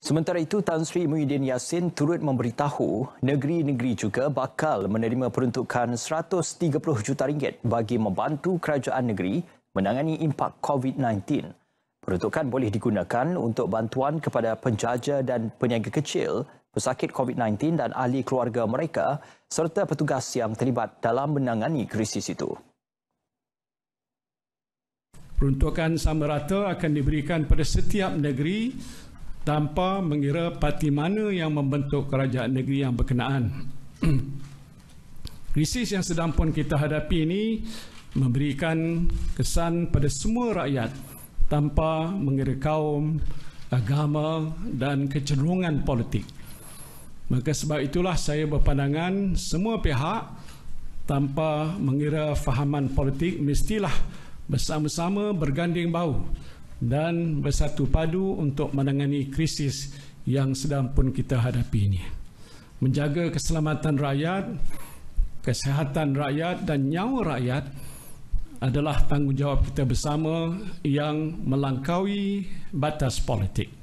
Sementara itu, Tan Sri Muhyiddin Yassin turut memberitahu negeri-negeri juga bakal menerima peruntukan 130 juta ringgit bagi membantu kerajaan negeri menangani impak COVID-19. Peruntukan boleh digunakan untuk bantuan kepada penjaja dan peniaga kecil, pesakit COVID-19 dan ahli keluarga mereka serta petugas yang terlibat dalam menangani krisis itu. Peruntukan sama rata akan diberikan pada setiap negeri tanpa mengira parti mana yang membentuk kerajaan negeri yang berkenaan. Krisis yang sedang pun kita hadapi ini memberikan kesan pada semua rakyat tanpa mengira kaum, agama dan kecenderungan politik. Maka sebab itulah saya berpandangan semua pihak tanpa mengira fahaman politik mestilah bersama-sama berganding bahu dan bersatu padu untuk menangani krisis yang sedang pun kita hadapi ini. Menjaga keselamatan rakyat, kesehatan rakyat dan nyawa rakyat adalah tanggungjawab kita bersama yang melangkaui batas politik.